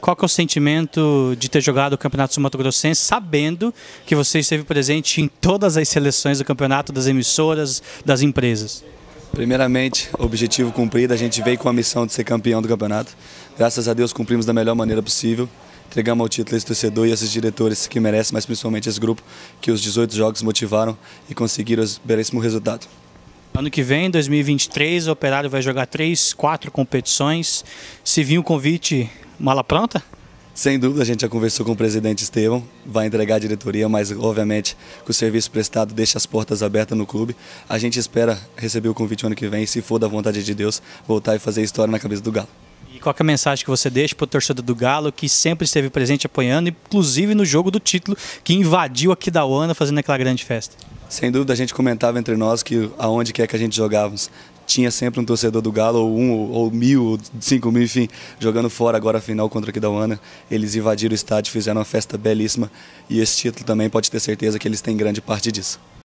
Qual que é o sentimento de ter jogado o Campeonato Sul Mato Grossense, sabendo que você esteve presente em todas as seleções do campeonato, das emissoras, das empresas? Primeiramente, objetivo cumprido, a gente veio com a missão de ser campeão do campeonato. Graças a Deus cumprimos da melhor maneira possível. Entregamos o título a esse torcedor e a esses diretores que merecem, mas principalmente esse grupo que os 18 jogos motivaram e conseguiram o belíssimo resultado. Ano que vem, 2023, o Operário vai jogar três, quatro competições. Se vir o um convite mala pronta? Sem dúvida, a gente já conversou com o presidente Estevam, vai entregar a diretoria, mas obviamente que o serviço prestado deixa as portas abertas no clube. A gente espera receber o convite ano que vem, e, se for da vontade de Deus, voltar e fazer história na cabeça do Galo. E qual é a mensagem que você deixa para o torcedor do Galo, que sempre esteve presente apoiando, inclusive no jogo do título, que invadiu aqui da Uana fazendo aquela grande festa? Sem dúvida, a gente comentava entre nós que aonde quer que a gente jogávamos, tinha sempre um torcedor do Galo, ou um, ou mil, ou cinco mil, enfim, jogando fora agora a final contra o Kidauana. Eles invadiram o estádio, fizeram uma festa belíssima e esse título também pode ter certeza que eles têm grande parte disso.